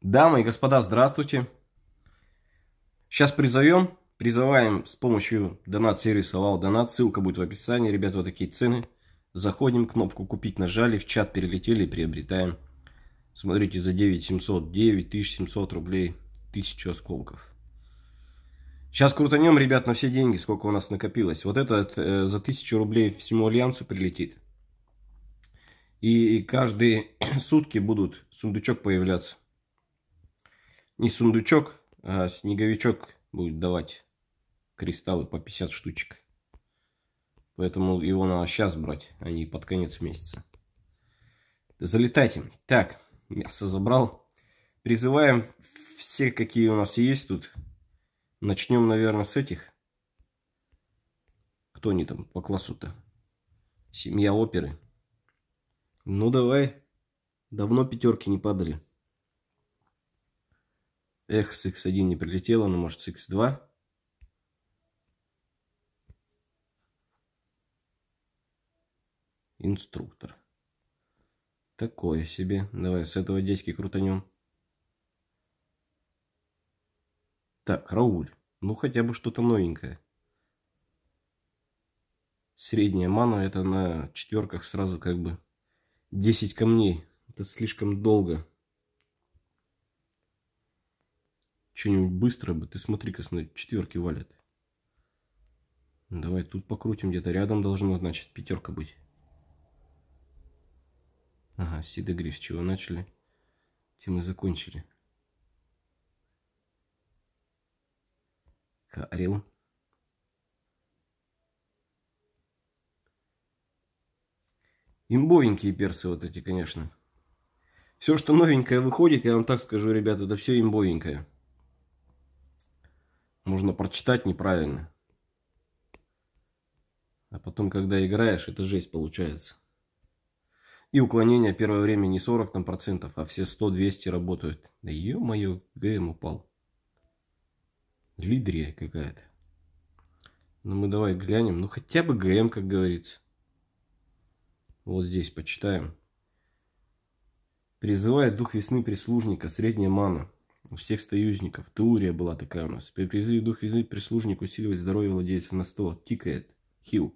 Дамы и господа, здравствуйте. Сейчас призовем, призываем с помощью донат-сервиса Вал Донат, ссылка будет в описании, ребята, вот такие цены. Заходим, кнопку купить нажали, в чат перелетели и приобретаем. Смотрите, за 9700, 9700 рублей, 1000 осколков. Сейчас крутанем, ребят, на все деньги, сколько у нас накопилось. Вот этот э, за 1000 рублей всему Альянсу прилетит. И каждые сутки будут сундучок появляться не сундучок, а снеговичок будет давать кристаллы по 50 штучек. Поэтому его надо сейчас брать, а не под конец месяца. Залетайте. Так, мясо забрал. Призываем все, какие у нас есть тут. Начнем, наверное, с этих. Кто они там по классу-то? Семья оперы. Ну давай. Давно пятерки не падали. Эх, с x1 не прилетело, но может с x2. Инструктор. Такое себе. Давай с этого дядьки крутанем. Так, Рауль. Ну хотя бы что-то новенькое. Средняя мана это на четверках сразу как бы 10 камней. Это слишком долго. Что-нибудь быстро бы. Ты смотри-ка, смотри, четверки валят. Давай тут покрутим, где-то рядом должно, значит, пятерка быть. Ага, Сида Гриф, с чего начали, тем и закончили. Карил. Имбовенькие персы вот эти, конечно. Все, что новенькое выходит, я вам так скажу, ребята, да все имбовенькое можно прочитать неправильно. А потом, когда играешь, это жесть получается. И уклонение первое время не 40 там процентов, а все 100-200 работают. Да ё-моё, ГМ упал. Лидрия какая-то. Ну мы давай глянем. Ну хотя бы ГМ, как говорится. Вот здесь почитаем. Призывает дух весны прислужника, средняя мана всех союзников. Телурия была такая у нас. призыв призыве дух язык прислужник усиливает здоровье владельца на 100. Тикает. Хил.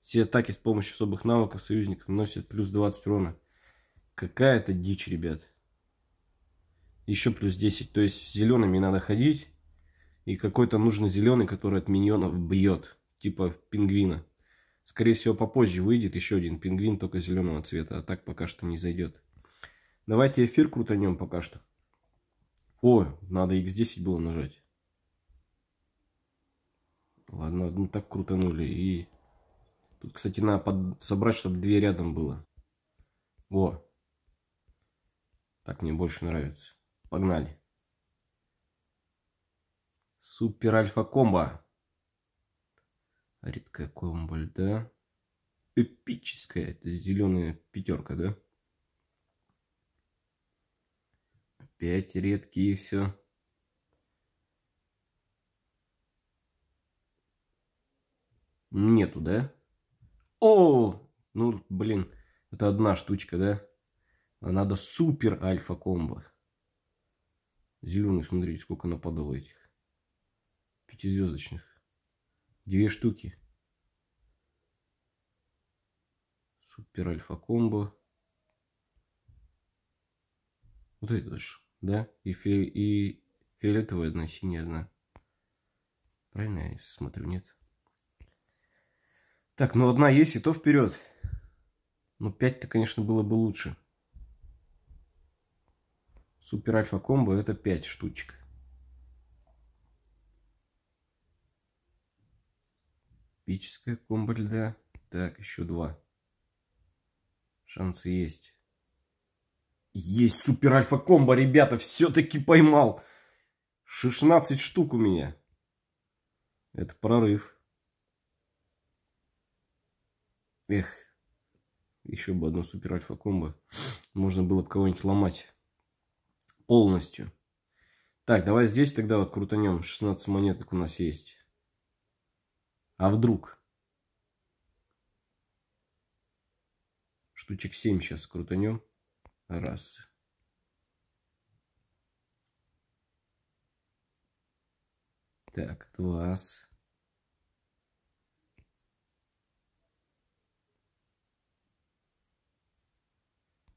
Все атаки с помощью особых навыков союзников наносят плюс 20 урона. Какая-то дичь, ребят. Еще плюс 10. То есть с зелеными надо ходить. И какой-то нужен зеленый, который от миньонов бьет. Типа пингвина. Скорее всего, попозже выйдет еще один пингвин, только зеленого цвета. А так пока что не зайдет. Давайте эфир крутанем пока что. О, надо X10 было нажать. Ладно, ну так крутанули. И тут, кстати, надо под... собрать, чтобы две рядом было. О, так мне больше нравится. Погнали. Супер альфа комбо. Редкая комбо да? Эпическая. Это зеленая пятерка, да? Пять редкие все. Нету, да? О! Ну, блин, это одна штучка, да? надо супер альфа комбо. Зеленый, смотрите, сколько нападало этих. Пятизвездочных. Две штуки. Супер альфа комбо. Вот это же да, и, фи и фиолетовая одна, синяя одна. Правильно я смотрю, нет? Так, ну одна есть, и то вперед. Ну, 5-то, конечно, было бы лучше. Супер Альфа Комбо это 5 штучек. Эпическая комбо льда. Так, еще два. Шансы есть. Есть супер альфа комбо, ребята, все-таки поймал. 16 штук у меня. Это прорыв. Эх, еще бы одно супер альфа комбо. Можно было бы кого-нибудь ломать. Полностью. Так, давай здесь тогда вот крутанем. 16 монеток у нас есть. А вдруг? Штучек 7 сейчас крутанем расы. Так, класс.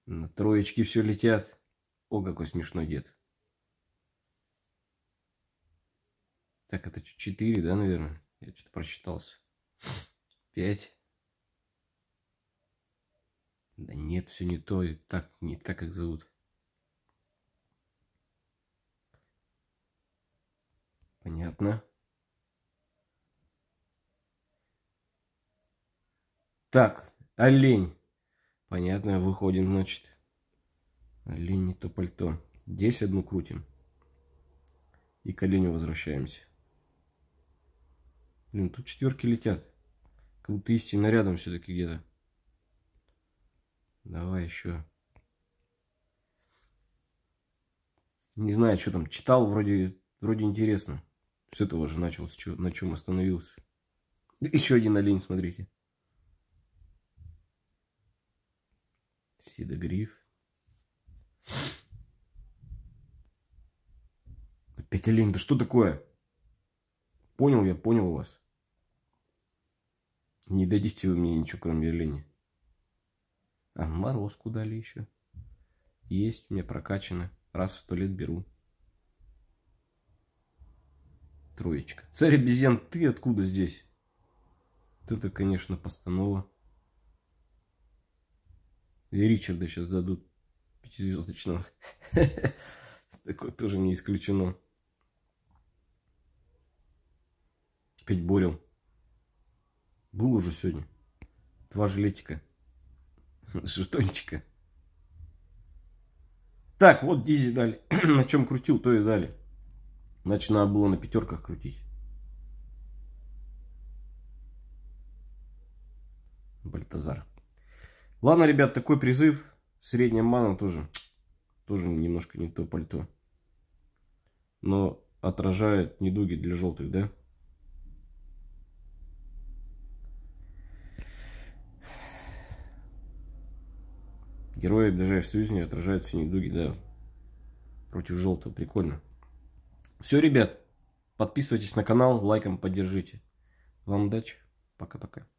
На троечки все летят. О, какой смешной дед. Так, это 4, да, наверное? Я что-то просчитался. 5. Да нет, все не то, и так, не так, как зовут. Понятно. Так, олень. Понятно, выходим, значит. Олень не то пальто. Здесь одну крутим. И к оленю возвращаемся. Блин, тут четверки летят. Как будто истина рядом все-таки где-то. Давай еще. Не знаю, что там. Читал, вроде, вроде интересно. С этого же начал, с чё, на чем остановился. Еще один олень, смотрите. Седогриф. Опять олень, да что такое? Понял я, понял вас. Не дадите вы мне ничего, кроме оленя. А морозку дали еще. Есть, мне прокачано. Раз в сто лет беру. Троечка. Царь обезьян, ты откуда здесь? Это, конечно, постанова. И Ричарда сейчас дадут пятизвездочного. Такое тоже не исключено. Опять Борил. Был уже сегодня. Два жилетика жетончика. Так, вот Дизи дали. на чем крутил, то и дали. Значит, надо было на пятерках крутить. Бальтазар. Ладно, ребят, такой призыв. Средняя мана тоже. Тоже немножко не то пальто. Но отражает недуги для желтых, да? Герои ближайшей союзника отражают синие дуги, да. Против желтого, прикольно. Все, ребят, подписывайтесь на канал, лайком поддержите. Вам удачи, пока-пока.